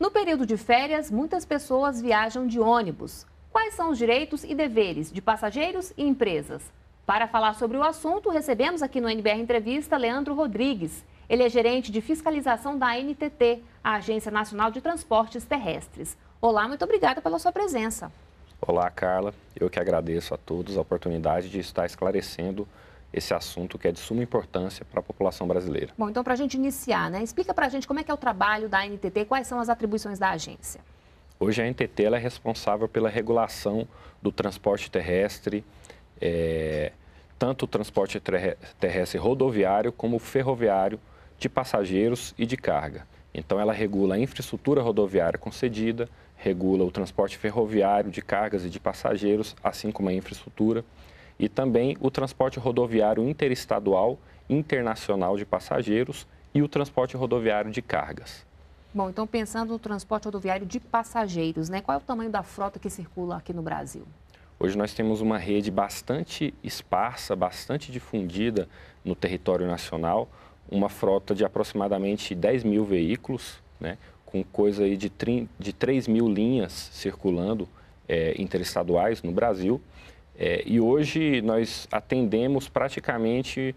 No período de férias, muitas pessoas viajam de ônibus. Quais são os direitos e deveres de passageiros e empresas? Para falar sobre o assunto, recebemos aqui no NBR Entrevista Leandro Rodrigues. Ele é gerente de fiscalização da ANTT, a Agência Nacional de Transportes Terrestres. Olá, muito obrigada pela sua presença. Olá, Carla. Eu que agradeço a todos a oportunidade de estar esclarecendo esse assunto que é de suma importância para a população brasileira. Bom, então para a gente iniciar, né, explica para a gente como é que é o trabalho da NTT, quais são as atribuições da agência. Hoje a NTT é responsável pela regulação do transporte terrestre, é, tanto o transporte terrestre rodoviário como ferroviário de passageiros e de carga. Então ela regula a infraestrutura rodoviária concedida, regula o transporte ferroviário de cargas e de passageiros, assim como a infraestrutura e também o transporte rodoviário interestadual, internacional de passageiros e o transporte rodoviário de cargas. Bom, então pensando no transporte rodoviário de passageiros, né? Qual é o tamanho da frota que circula aqui no Brasil? Hoje nós temos uma rede bastante esparsa, bastante difundida no território nacional, uma frota de aproximadamente 10 mil veículos, né? com coisa aí de, 3 mil linhas circulando é, interestaduais no Brasil. É, e hoje nós atendemos praticamente,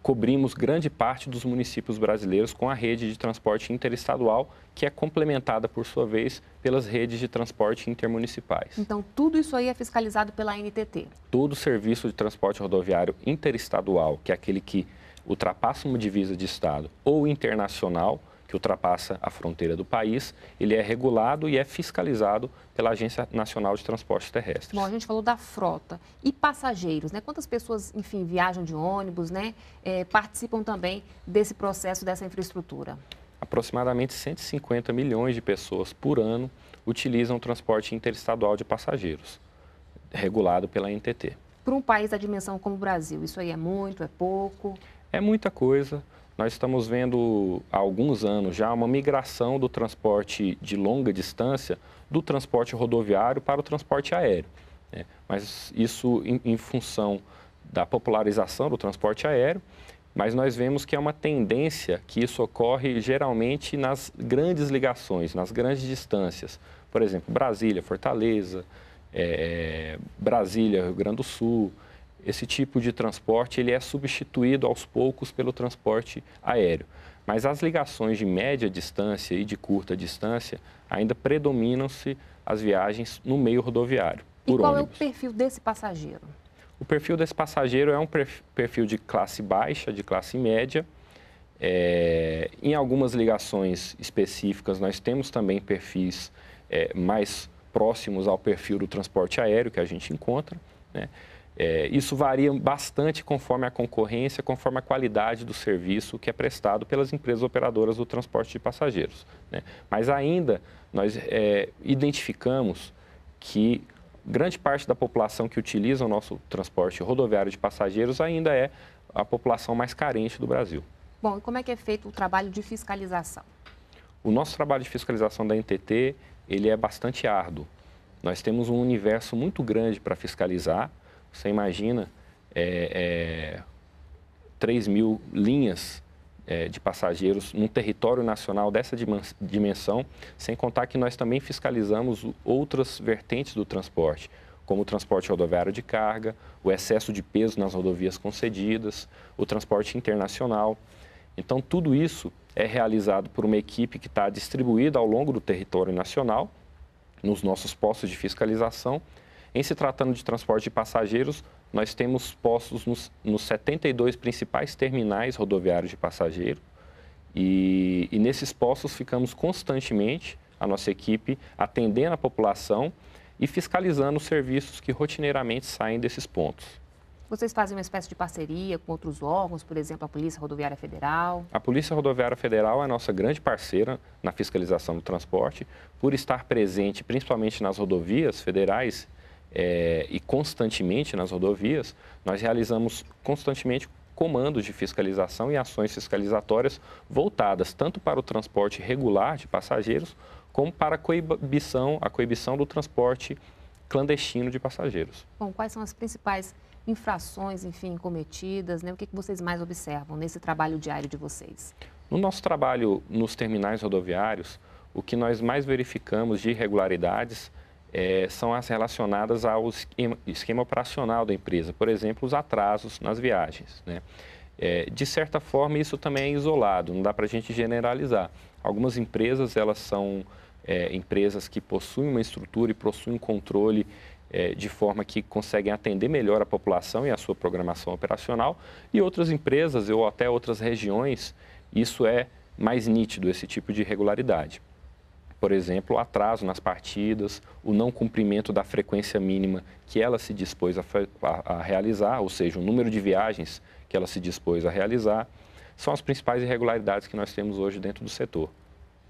cobrimos grande parte dos municípios brasileiros com a rede de transporte interestadual, que é complementada, por sua vez, pelas redes de transporte intermunicipais. Então, tudo isso aí é fiscalizado pela NTT. Todo serviço de transporte rodoviário interestadual, que é aquele que ultrapassa uma divisa de Estado ou internacional, que ultrapassa a fronteira do país, ele é regulado e é fiscalizado pela Agência Nacional de Transportes Terrestres. Bom, a gente falou da frota e passageiros, né? Quantas pessoas, enfim, viajam de ônibus, né? É, participam também desse processo, dessa infraestrutura? Aproximadamente 150 milhões de pessoas por ano utilizam o transporte interestadual de passageiros, regulado pela NTT. Para um país da dimensão como o Brasil, isso aí é muito, é pouco? É muita coisa nós estamos vendo há alguns anos já uma migração do transporte de longa distância do transporte rodoviário para o transporte aéreo. Né? Mas isso em, em, função da popularização do transporte aéreo, mas nós vemos que é uma tendência que isso ocorre geralmente nas grandes ligações, nas grandes distâncias. Por exemplo, Brasília, Fortaleza, é, Brasília, Rio Grande do Sul, esse tipo de transporte ele é substituído aos poucos pelo transporte aéreo. Mas as ligações de média distância e de curta distância ainda predominam-se as viagens no meio rodoviário. e qual ônibus. é o perfil desse passageiro? O perfil desse passageiro é um perfil de classe baixa, de classe média. É, em algumas ligações específicas, nós temos também perfis é, mais próximos ao perfil do transporte aéreo que a gente encontra. Né? É, isso varia bastante conforme a concorrência, conforme a qualidade do serviço que é prestado pelas empresas operadoras do transporte de passageiros. Né? Mas ainda nós é, identificamos que grande parte da população que utiliza o nosso transporte rodoviário de passageiros ainda é a população mais carente do Brasil. Bom, e como é que é feito o trabalho de fiscalização? O nosso trabalho de fiscalização da NTT ele é bastante árduo. Nós temos um universo muito grande para fiscalizar você imagina é, é, 3 mil linhas é, de passageiros num território nacional dessa dimensão, sem contar que nós também fiscalizamos outras vertentes do transporte, como o transporte rodoviário de carga, o excesso de peso nas rodovias concedidas, o transporte internacional. Então, tudo isso é realizado por uma equipe que está distribuída ao longo do território nacional, nos nossos postos de fiscalização, em se tratando de transporte de passageiros, nós temos postos nos, nos 72 principais terminais rodoviários de passageiro e, e nesses postos ficamos constantemente, a nossa equipe, atendendo a população e fiscalizando os serviços que rotineiramente saem desses pontos. Vocês fazem uma espécie de parceria com outros órgãos, por exemplo, a Polícia Rodoviária Federal? A Polícia Rodoviária Federal é a nossa grande parceira na fiscalização do transporte, por estar presente principalmente nas rodovias federais é, e constantemente nas rodovias, nós realizamos constantemente comandos de fiscalização e ações fiscalizatórias voltadas tanto para o transporte regular de passageiros, como para a coibição, a coibição do transporte clandestino de passageiros. Bom, quais são as principais infrações, enfim, cometidas, né? O que, que vocês mais observam nesse trabalho diário de vocês? No nosso trabalho nos terminais rodoviários, o que nós mais verificamos de irregularidades é, são as relacionadas ao esquema, esquema, operacional da empresa, por exemplo, os atrasos nas viagens. Né? É, de certa forma, isso também é isolado, não dá para a gente generalizar. Algumas empresas, elas são é, empresas que possuem uma estrutura e possuem um controle é, de forma que conseguem atender melhor a população e a sua programação operacional, e outras empresas ou até outras regiões, isso é mais nítido, esse tipo de irregularidade. Por exemplo, o atraso nas partidas, o não cumprimento da frequência mínima que ela se dispôs a, a, a realizar, ou seja, o número de viagens que ela se dispôs a realizar, são as principais irregularidades que nós temos hoje dentro do setor.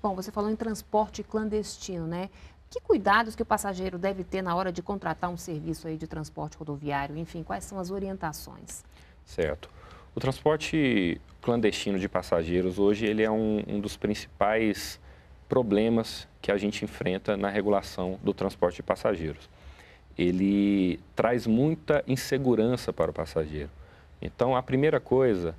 Bom, você falou em transporte clandestino, né? Que cuidados que o passageiro deve ter na hora de contratar um serviço aí de transporte rodoviário? Enfim, quais são as orientações? Certo. O transporte clandestino de passageiros hoje ele é um, um dos principais problemas que a gente enfrenta na regulação do transporte de passageiros. Ele traz muita insegurança para o passageiro. Então, a primeira coisa,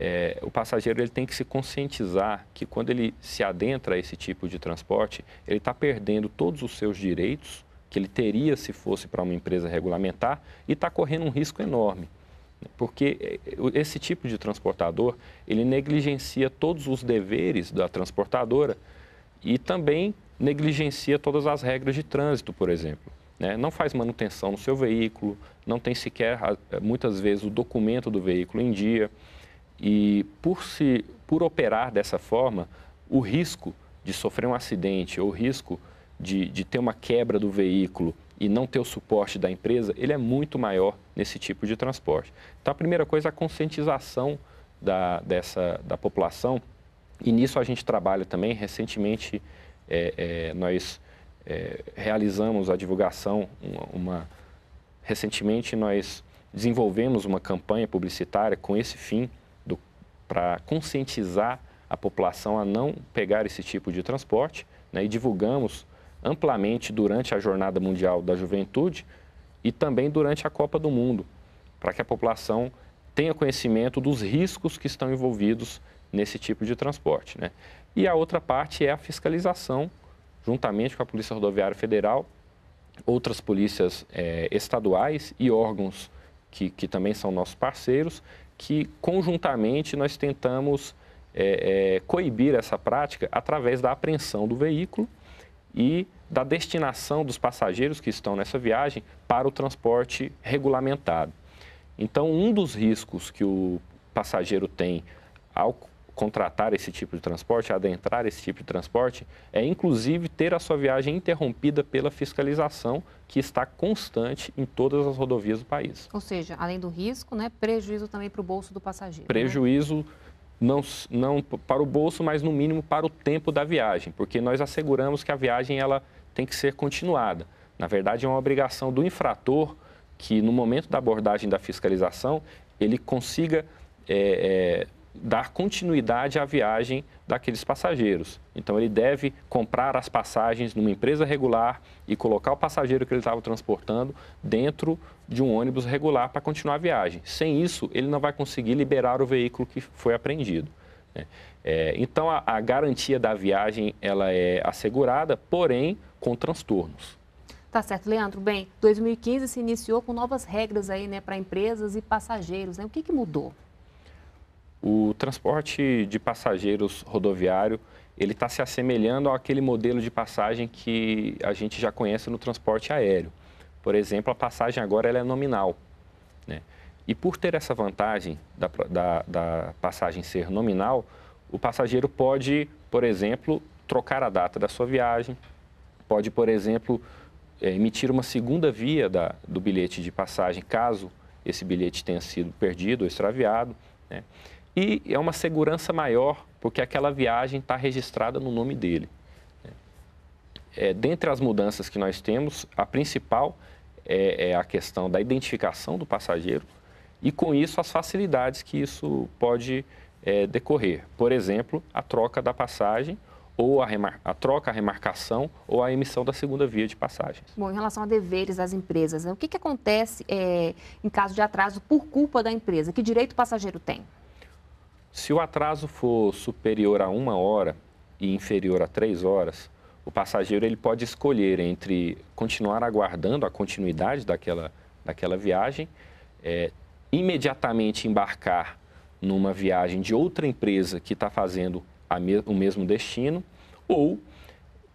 é, o passageiro ele tem que se conscientizar que quando ele se adentra a esse tipo de transporte, ele está perdendo todos os seus direitos que ele teria se fosse para uma empresa regulamentar e está correndo um risco enorme. Porque é, esse tipo de transportador, ele negligencia todos os deveres da transportadora e também negligencia todas as regras de trânsito, por exemplo. Né? Não faz manutenção no seu veículo, não tem sequer, eh, muitas vezes, o documento do veículo em dia. E por, se, por operar dessa forma, o risco de sofrer um acidente ou o risco de, de ter uma quebra do veículo e não ter o suporte da empresa, ele é muito maior nesse tipo de transporte. Então, a primeira coisa é a conscientização da, dessa, da população e nisso a gente trabalha também. Recentemente, é, é, nós é, realizamos a divulgação, uma, uma, recentemente nós desenvolvemos uma campanha publicitária com esse fim para conscientizar a população a não pegar esse tipo de transporte né, e divulgamos amplamente durante a Jornada Mundial da Juventude e também durante a Copa do Mundo, para que a população tenha conhecimento dos riscos que estão envolvidos nesse tipo de transporte. Né? E a outra parte é a fiscalização, juntamente com a Polícia Rodoviária Federal, outras polícias é, estaduais e órgãos que, que também são nossos parceiros, que conjuntamente nós tentamos é, é, coibir essa prática através da apreensão do veículo e da destinação dos passageiros que estão nessa viagem para o transporte regulamentado. Então, um dos riscos que o passageiro tem ao contratar esse tipo de transporte, adentrar esse tipo de transporte, é inclusive ter a sua viagem interrompida pela fiscalização que está constante em todas as rodovias do país. Ou seja, além do risco, né, prejuízo também para o bolso do passageiro. Né? Prejuízo né? não, não para o bolso, mas no mínimo para o tempo da viagem, porque nós asseguramos que a viagem ela tem que ser continuada. Na verdade, é uma obrigação do infrator que, no momento da abordagem da fiscalização, ele consiga é, é, dar continuidade à viagem daqueles passageiros. Então, ele deve comprar as passagens numa empresa regular e colocar o passageiro que ele estava transportando dentro de um ônibus regular para continuar a viagem. Sem isso, ele não vai conseguir liberar o veículo que foi apreendido. Né? É, então, a, a garantia da viagem ela é assegurada, porém com transtornos. Tá certo, Leandro. Bem, 2015 se iniciou com novas regras aí, né, para empresas e passageiros, né? O que, que mudou? O transporte de passageiros rodoviário ele está se assemelhando àquele modelo de passagem que a gente já conhece no transporte aéreo. Por exemplo, a passagem agora é nominal. Né? E por ter essa vantagem da, da, da passagem ser nominal, o passageiro pode, por exemplo, trocar a data da sua viagem, pode, por exemplo, eh, emitir uma segunda via da, do bilhete de passagem, caso esse bilhete tenha sido perdido ou extraviado. Né? e é uma segurança maior, porque aquela viagem está registrada no nome dele. É, dentre as mudanças que nós temos, a principal é, é a questão da identificação do passageiro e, com isso, as facilidades que isso pode é, decorrer. Por exemplo, a troca da passagem ou a, remar... a, troca, a remarcação ou a emissão da segunda via de passagens. Bom, em relação a deveres das empresas, né? o que, que acontece é, em caso de atraso por culpa da empresa? Que direito o passageiro tem? Se o atraso for superior a uma hora e inferior a três horas, o passageiro ele pode escolher entre continuar aguardando a continuidade daquela, daquela viagem, é, imediatamente embarcar numa viagem de outra empresa que está fazendo me o mesmo destino, ou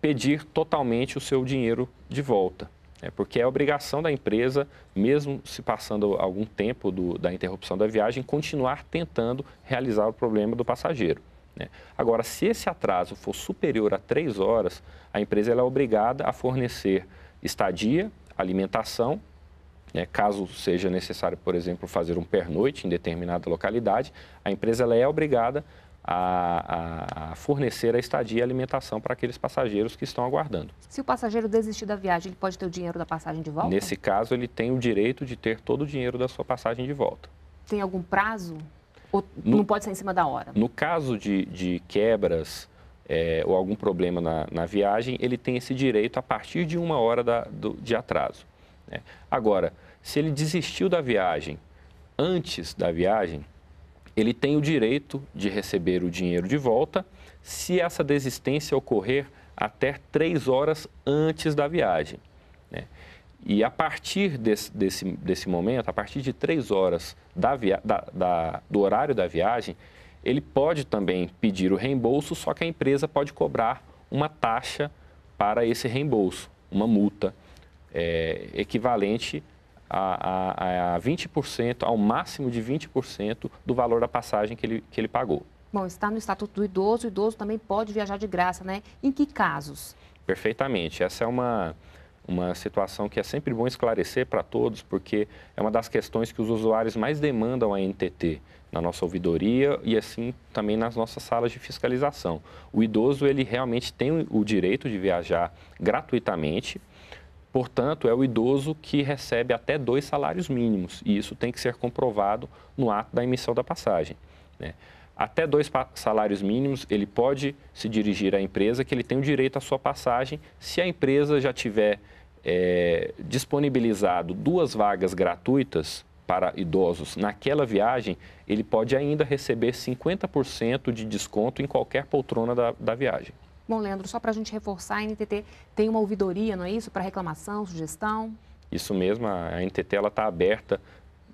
pedir totalmente o seu dinheiro de volta. É porque é obrigação da empresa, mesmo se passando algum tempo do, da interrupção da viagem, continuar tentando realizar o problema do passageiro. Né? Agora, se esse atraso for superior a três horas, a empresa é obrigada a fornecer estadia, alimentação, né? caso seja necessário, por exemplo, fazer um pernoite em determinada localidade, a empresa é obrigada a, a, fornecer a estadia e alimentação para aqueles passageiros que estão aguardando. Se o passageiro desistir da viagem, ele pode ter o dinheiro da passagem de volta? Nesse caso, ele tem o direito de ter todo o dinheiro da sua passagem de volta. Tem algum prazo? Ou no, não pode ser em cima da hora? No caso de, de quebras é, ou algum problema na, na, viagem, ele tem esse direito a partir de uma hora da, do, de atraso. Né? Agora, se ele desistiu da viagem antes da viagem, ele tem o direito de receber o dinheiro de volta se essa desistência ocorrer até três horas antes da viagem. Né? E a partir desse, desse, desse momento, a partir de três horas da via, da, da, do horário da viagem, ele pode também pedir o reembolso, só que a empresa pode cobrar uma taxa para esse reembolso, uma multa é, equivalente a, a, a 20%, ao máximo de 20% do valor da passagem que ele, que ele pagou. Bom, está no Estatuto do Idoso, o idoso também pode viajar de graça, né? Em que casos? Perfeitamente. Essa é uma, uma situação que é sempre bom esclarecer para todos, porque é uma das questões que os usuários mais demandam a NTT na nossa ouvidoria e assim também nas nossas salas de fiscalização. O idoso, ele realmente tem o direito de viajar gratuitamente, Portanto, é o idoso que recebe até dois salários mínimos, e isso tem que ser comprovado no ato da emissão da passagem. Né? Até dois salários mínimos, ele pode se dirigir à empresa que ele tem o direito à sua passagem, se a empresa já tiver é, disponibilizado duas vagas gratuitas para idosos naquela viagem, ele pode ainda receber 50% de desconto em qualquer poltrona da, da viagem. Bom, Leandro, só para a gente reforçar, a NTT tem uma ouvidoria, não é isso? Para reclamação, sugestão? Isso mesmo, a NTT está aberta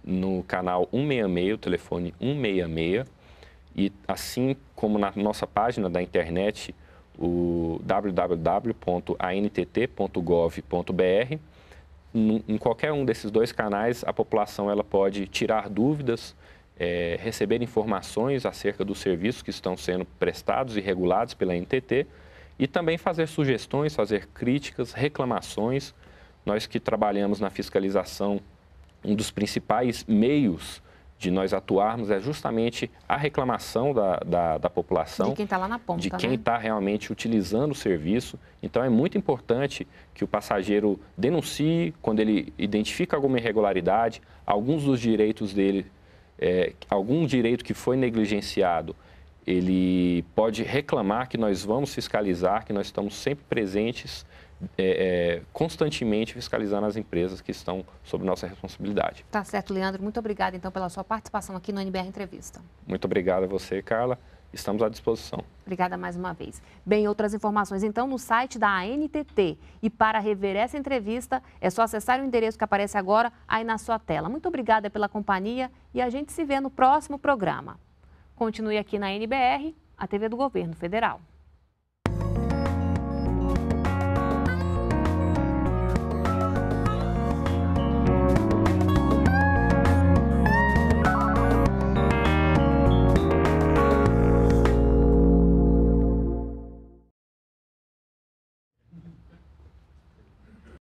no canal 166, o telefone 166. E assim como na nossa página da internet, o www.antt.gov.br, em qualquer um desses dois canais, a população ela pode tirar dúvidas, é, receber informações acerca dos serviços que estão sendo prestados e regulados pela NTT e também fazer sugestões, fazer críticas, reclamações. Nós que trabalhamos na fiscalização, um dos principais meios de nós atuarmos é justamente a reclamação da, da, da população. De quem está lá na ponta. De né? quem está né? realmente utilizando o serviço. Então é muito importante que o passageiro denuncie quando ele identifica alguma irregularidade. Alguns dos direitos dele é, algum direito que foi negligenciado, ele pode reclamar que nós vamos fiscalizar, que nós estamos sempre presentes, é, é, constantemente fiscalizando as empresas que estão sob nossa responsabilidade. Tá certo, Leandro. Muito obrigada, então, pela sua participação aqui no NBR Entrevista. Muito obrigado a você, Carla. Estamos à disposição. Obrigada mais uma vez. Bem, outras informações então no site da ANTT. E para rever essa entrevista, é só acessar o endereço que aparece agora aí na sua tela. Muito obrigada pela companhia e a gente se vê no próximo programa. Continue aqui na NBR, a TV do Governo Federal.